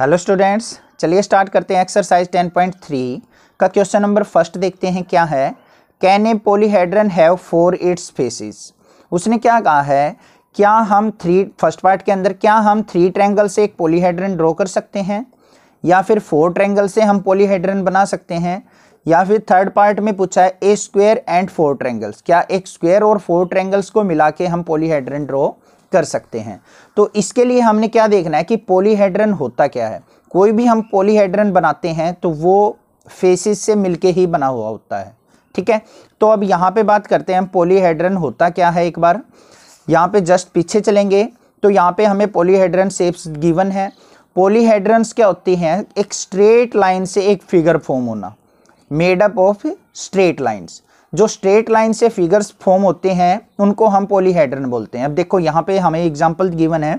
Hello students चलिए start करते हैं एक्सरसाइज 10.3 का क्वेश्चन नंबर फर्स्ट देखते हैं क्या है can a polyhedron have four its faces उसने क्या कहा है क्या हम थ्री फर्स्ट पार्ट के अंदर क्या हम थ्री ट्रैंगल से एक पोलीहेड्रन ड्रॉ कर सकते हैं या फिर फोर ट्रैंगल से हम पोलीहेड्रन बना सकते हैं या फिर थर्ड पार्ट में पूछा है a square and four triangles क्या एक स्क्वेयर और फोर ट्रैंगल्स को मिला के हम पोलीहेड्रन ड्रॉ कर सकते हैं तो इसके लिए हमने क्या देखना है कि पोलीहेड्रन होता क्या है कोई भी हम पोलीहेड्रन बनाते हैं तो वो फेसिस से मिलके ही बना हुआ होता है ठीक है तो अब यहाँ पे बात करते हैं हम पोलीहेड्रन होता क्या है एक बार यहाँ पे जस्ट पीछे चलेंगे तो यहाँ पे हमें पोलीहेड्रन सेप्स गिवन है पोलीहेड्रन्स क्या होती हैं एक स्ट्रेट लाइन से एक फिगर फॉर्म होना made up of straight lines जो स्ट्रेट लाइन से फिगर्स फॉर्म होते हैं उनको हम पोलीहेड्रन बोलते हैं अब देखो यहाँ पे हमें एग्जाम्पल गिवन है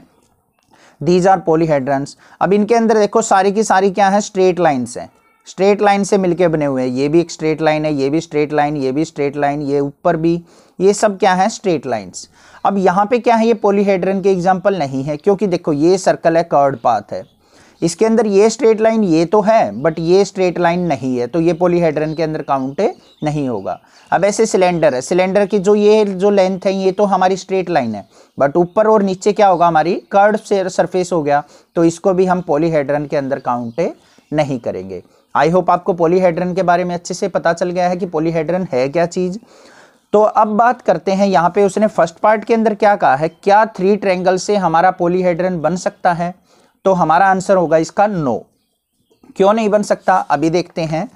दीज आर पोलीहेड्रंस अब इनके अंदर देखो सारी की सारी क्या है स्ट्रेट लाइन्स हैं स्ट्रेट लाइन से मिलके बने हुए हैं ये भी एक स्ट्रेट लाइन है ये भी स्ट्रेट लाइन ये भी स्ट्रेट लाइन ये ऊपर भी ये सब क्या है स्ट्रेट लाइन्स अब यहाँ पे क्या है ये पोलीहेड्रन के एग्जाम्पल नहीं है क्योंकि देखो ये सर्कल है कर्ड पाथ है इसके अंदर ये स्ट्रेट लाइन ये तो है बट ये स्ट्रेट लाइन नहीं है तो ये पोलीहेड्रन के अंदर काउंट है नहीं होगा अब ऐसे सिलेंडर है सिलेंडर की जो ये जो लेंथ है ये तो हमारी स्ट्रेट लाइन है बट ऊपर और नीचे क्या होगा हमारी कर्व से सरफेस हो गया तो इसको भी हम पोलीहेड्रन के अंदर काउंट नहीं करेंगे आई होप आपको पोलीहेड्रन के बारे में अच्छे से पता चल गया है कि पोलीहेड्रन है क्या चीज़ तो अब बात करते हैं यहाँ पे उसने फर्स्ट पार्ट के अंदर क्या कहा है क्या थ्री ट्रेंगल से हमारा पोलीहेड्रन बन सकता है तो हमारा आंसर होगा इसका नो क्यों नहीं बन सकता अभी देखते हैं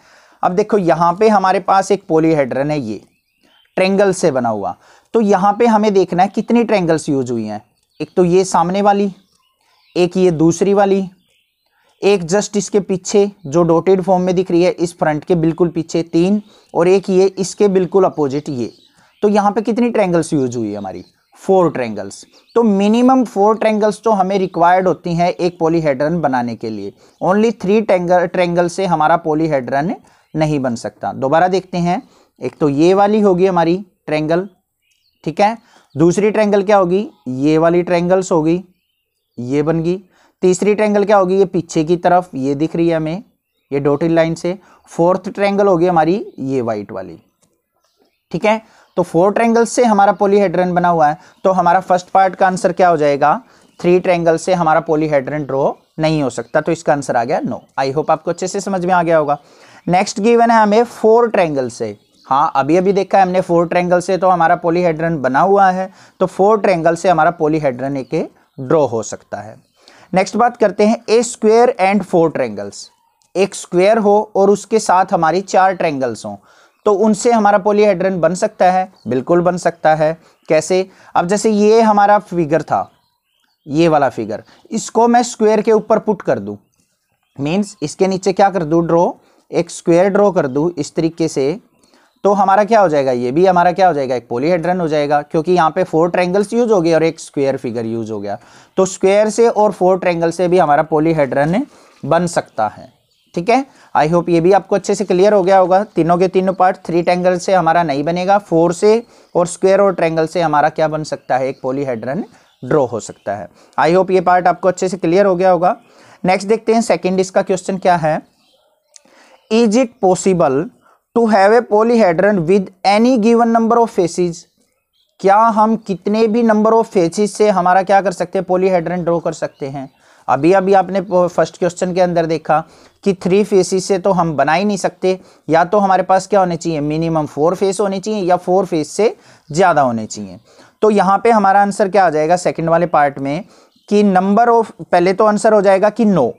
अब देखो यहाँ पे हमारे पास एक पोलीहेड्रन है ये ट्रेंगल से बना हुआ तो यहाँ पे हमें देखना है कितनी ट्रेंगल्स यूज हुई हैं एक तो ये सामने वाली एक ये दूसरी वाली एक जस्ट इसके पीछे जो डोटेड फॉर्म में दिख रही है इस फ्रंट के बिल्कुल पीछे तीन और एक ये इसके बिल्कुल अपोजिट ये तो यहाँ पे कितनी ट्रेंगल्स यूज हुई है हमारी फोर ट्रेंगल्स तो मिनिमम फोर ट्रेंगल्स तो हमें रिक्वायर्ड होती हैं एक पोलीहेड्रन बनाने के लिए ओनली थ्री ट्रेंगल ट्रेंगल से हमारा पोलीहेड्रन नहीं बन सकता दोबारा देखते हैं एक तो ये वाली होगी हमारी ट्रेंगल ठीक है दूसरी ट्रेंगल क्या होगी ये वाली ट्रेंगल्स होगी ये बन गई तीसरी ट्रेंगल क्या होगी ये पीछे की तरफ ये दिख रही है हमें ये डोटेड लाइन से फोर्थ ट्रेंगल होगी हमारी ये वाइट वाली ठीक है तो फोर ट्रेंगल से हमारा पोलीहेड्रन बना हुआ है तो हमारा फर्स्ट पार्ट का आंसर क्या हो जाएगा थ्री ट्रेंगल से हमारा पोलीहेड्रन ड्रॉ नहीं हो सकता तो इसका आंसर आ गया नो आई होप आपको अच्छे से समझ में आ गया होगा नेक्स्ट गिवन है हमें फोर ट्रैंगल से हाँ अभी अभी देखा है हमने फोर ट्रैंगल से तो हमारा पोलीहेड्रन बना हुआ है तो फोर ट्रैंगल से हमारा पोलीहेड्रन एक ड्रॉ हो सकता है नेक्स्ट बात करते हैं a square and four triangles एक स्क्वेयर हो और उसके साथ हमारी चार ट्रैंगल्स हों तो उनसे हमारा पोलीहेड्रन बन सकता है बिल्कुल बन सकता है कैसे अब जैसे ये हमारा फिगर था ये वाला फिगर इसको मैं स्क्वेयर के ऊपर पुट कर दूं मीन्स इसके नीचे क्या कर दूं ड्रॉ एक स्क्वायर ड्रॉ कर दूँ इस तरीके से तो हमारा क्या हो जाएगा ये भी हमारा क्या हो जाएगा एक पोलीहेड्रन हो जाएगा क्योंकि यहाँ पे फोर ट्रैंगल्स यूज हो गए और एक स्क्वायर फिगर यूज हो गया तो स्क्वायर से और फोर ट्रैंगल से भी हमारा पोलीहेड्रन बन सकता है ठीक है आई होप ये भी आपको अच्छे से क्लियर हो गया होगा तीनों के तीनों पार्ट थ्री ट्रैंगल से हमारा नहीं बनेगा फोर से और स्क्वेयर और ट्रैंगल से हमारा क्या बन सकता है एक पोलीहेड्रन ड्रॉ हो सकता है आई होप ये पार्ट आपको अच्छे से क्लियर हो गया होगा नेक्स्ट देखते हैं सेकेंड इसका क्वेश्चन क्या है is it possible to have a polyhedron with any given number of faces क्या हम कितने भी नंबर ऑफ फेसिस से हमारा क्या कर सकते हैं पोलीहेड्रन ड्रॉ कर सकते हैं अभी अभी आपने फर्स्ट क्वेश्चन के अंदर देखा कि थ्री फेसिस से तो हम बना ही नहीं सकते या तो हमारे पास क्या होने चाहिए मिनिमम फोर फेस होने चाहिए या फोर फेस से ज़्यादा होने चाहिए तो यहाँ पे हमारा आंसर क्या आ जाएगा सेकंड वाले पार्ट में कि नंबर ऑफ पहले तो आंसर हो जाएगा कि नो no.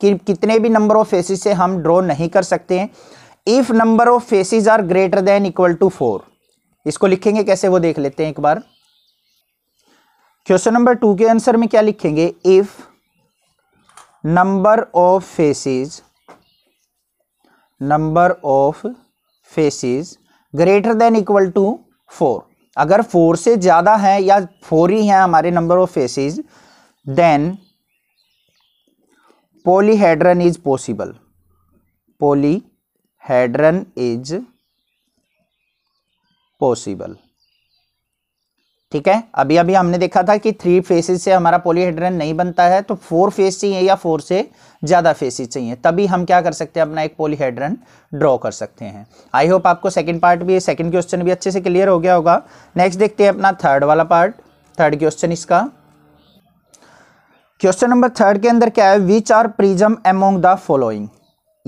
कि कितने भी नंबर ऑफ फेसिस से हम ड्रॉ नहीं कर सकते हैं if number of faces are greater than equal to four इसको लिखेंगे कैसे वो देख लेते हैं एक बार क्वेश्चन नंबर टू के आंसर में क्या लिखेंगे if number of faces number of faces greater than equal to four अगर फोर से ज़्यादा है या फोर ही है हमारे number of faces then polyhedron is possible polyhedron is possible ठीक है अभी अभी हमने देखा था कि थ्री फेसेस से हमारा पोलीहेड्रन नहीं बनता है तो फोर फेस चाहिए या फोर से ज़्यादा फेसेस चाहिए तभी हम क्या कर सकते हैं अपना एक पोलीहेड्रन ड्रॉ कर सकते हैं आई होप आपको सेकंड पार्ट भी सेकंड क्वेश्चन भी अच्छे से क्लियर हो गया होगा नेक्स्ट देखते हैं अपना थर्ड वाला पार्ट थर्ड क्वेश्चन इसका क्वेश्चन नंबर थर्ड के अंदर क्या है which are prism among the following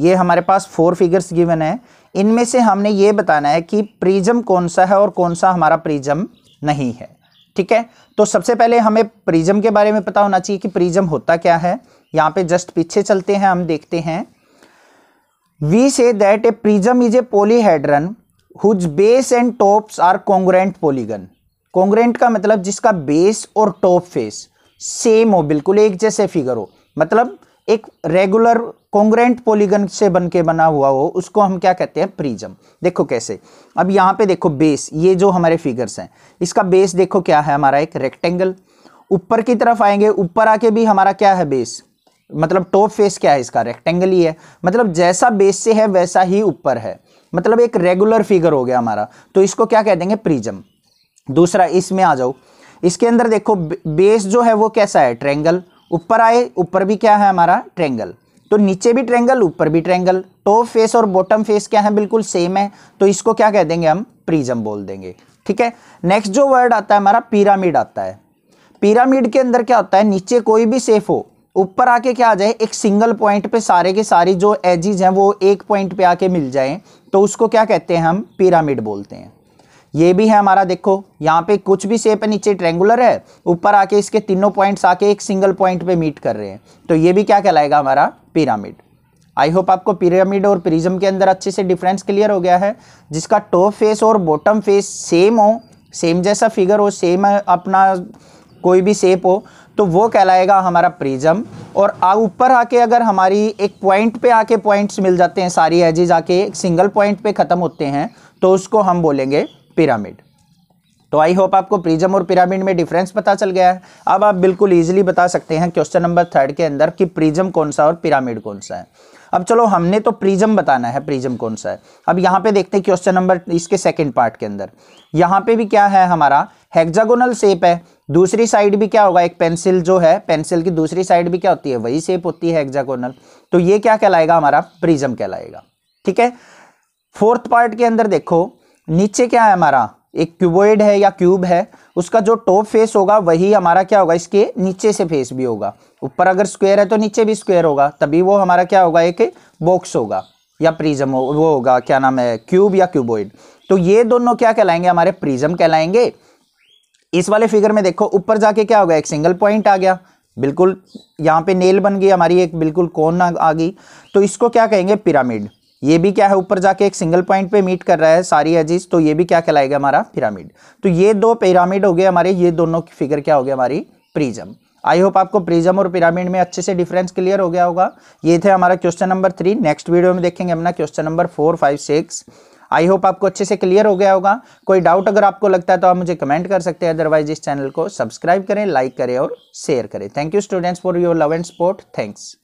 ये हमारे पास फोर फिगर्स गिवन है इनमें से हमने ये बताना है कि प्रिजम कौन सा है और कौन सा हमारा प्रिजम नहीं है ठीक है तो सबसे पहले हमें प्रिजम के बारे में पता होना चाहिए कि प्रिजम होता क्या है यहाँ पे जस्ट पीछे चलते हैं हम देखते हैं we say that a prism is a polyhedron whose base and tops are congruent polygon congruent का मतलब जिसका बेस और टॉप फेस सेम हो बिल्कुल एक जैसे फिगर हो मतलब एक रेगुलर कॉन्ग्रेंट पॉलीगन से बन के बना हुआ हो उसको हम क्या कहते हैं प्रिज्म देखो कैसे अब यहाँ पे देखो बेस ये जो हमारे फिगर्स हैं इसका बेस देखो क्या है हमारा एक रेक्टेंगल ऊपर की तरफ आएंगे ऊपर आके भी हमारा क्या है बेस मतलब टॉप फेस क्या है इसका रेक्टेंगल ही है मतलब जैसा बेस से है वैसा ही ऊपर है मतलब एक रेगुलर फिगर हो गया हमारा तो इसको क्या कह देंगे प्रिज्म दूसरा इसमें आ जाओ इसके अंदर देखो बेस जो है वो कैसा है ट्रेंगल ऊपर आए ऊपर भी क्या है हमारा ट्रेंगल तो नीचे भी ट्रेंगल ऊपर भी ट्रेंगल टॉप फेस और बॉटम फेस क्या है बिल्कुल सेम है तो इसको क्या कह देंगे हम प्रिज्म बोल देंगे ठीक है नेक्स्ट जो वर्ड आता है हमारा पिरामिड आता है पिरामिड के अंदर क्या होता है नीचे कोई भी सेफ हो ऊपर आके क्या आ जाए एक सिंगल पॉइंट पे सारे के सारी जो एजिज हैं वो एक पॉइंट पे आके मिल जाएं तो उसको क्या कहते हैं हम पिरामिड बोलते हैं ये भी है हमारा देखो यहाँ पे कुछ भी शेप है नीचे ट्रेंगुलर है ऊपर आके इसके तीनों पॉइंट्स आके एक सिंगल पॉइंट पे मीट कर रहे हैं तो ये भी क्या कहलाएगा हमारा पिरामिड आई होप आपको पिरामिड और प्रिज्म के अंदर अच्छे से डिफरेंस क्लियर हो गया है जिसका टॉप फेस और बॉटम फेस सेम हो सेम जैसा फिगर हो सेम अपना कोई भी शेप हो तो वो कहलाएगा हमारा प्रिज्म और आ ऊपर आके अगर हमारी एक पॉइंट पे आके पॉइंट्स मिल जाते हैं सारी एजेज आके एक सिंगल पॉइंट पे ख़त्म होते हैं तो उसको हम बोलेंगे पिरामिड तो आई होप आपको प्रिज्म और पिरामिड में डिफरेंस पता चल गया है अब आप बिल्कुल इजीली बता सकते हैं क्वेश्चन नंबर थर्ड के अंदर कि प्रिज्म कौन सा और पिरामिड कौन सा है अब चलो हमने तो प्रिज्म बताना है प्रिज्म कौन सा है अब यहाँ पे देखते हैं क्वेश्चन नंबर इसके सेकंड पार्ट के अंदर यहाँ पे भी क्या है हमारा हेक्जागोनल सेप है दूसरी साइड भी क्या होगा एक पेंसिल जो है पेंसिल की दूसरी साइड भी क्या होती है वही सेप होती है हेक्जागोनल तो ये क्या कहलाएगा हमारा प्रिजम कहलाएगा ठीक है फोर्थ पार्ट के अंदर देखो नीचे क्या है हमारा एक क्यूबोइड है या क्यूब है उसका जो टॉप फेस होगा वही हमारा क्या होगा इसके नीचे से फेस भी होगा ऊपर अगर स्क्वायर है तो नीचे भी स्क्वायर होगा तभी वो हमारा क्या होगा एक बॉक्स होगा या प्रिज्म हो वो होगा क्या नाम है क्यूब या क्यूबोइड तो ये दोनों क्या कहलाएंगे हमारे प्रिज्म कहलाएंगे इस वाले फिगर में देखो ऊपर जाके क्या होगा एक सिंगल पॉइंट आ गया बिल्कुल यहाँ पे नेल बन गई हमारी एक बिल्कुल कोन आ गई तो इसको क्या कहेंगे पिरामिड ये भी क्या है ऊपर जाके एक सिंगल पॉइंट पे मीट कर रहा है सारी एजिस तो ये भी क्या कहलाएगा हमारा पिरामिड तो ये दो पिरामिड हो गए हमारे ये दोनों की फिगर क्या हो गया हमारी प्रीजम आई होप आपको प्रीजम और पिरामिड में अच्छे से डिफरेंस क्लियर हो गया होगा ये थे हमारा question number three next video में देखेंगे अपना question number four five six I hope आपको अच्छे से क्लियर हो गया होगा कोई डाउट अगर आपको लगता है तो आप मुझे कमेंट कर सकते हैं अदरवाइज इस चैनल को सब्सक्राइब करें लाइक करें और शेयर करें thank you students for your love and support thanks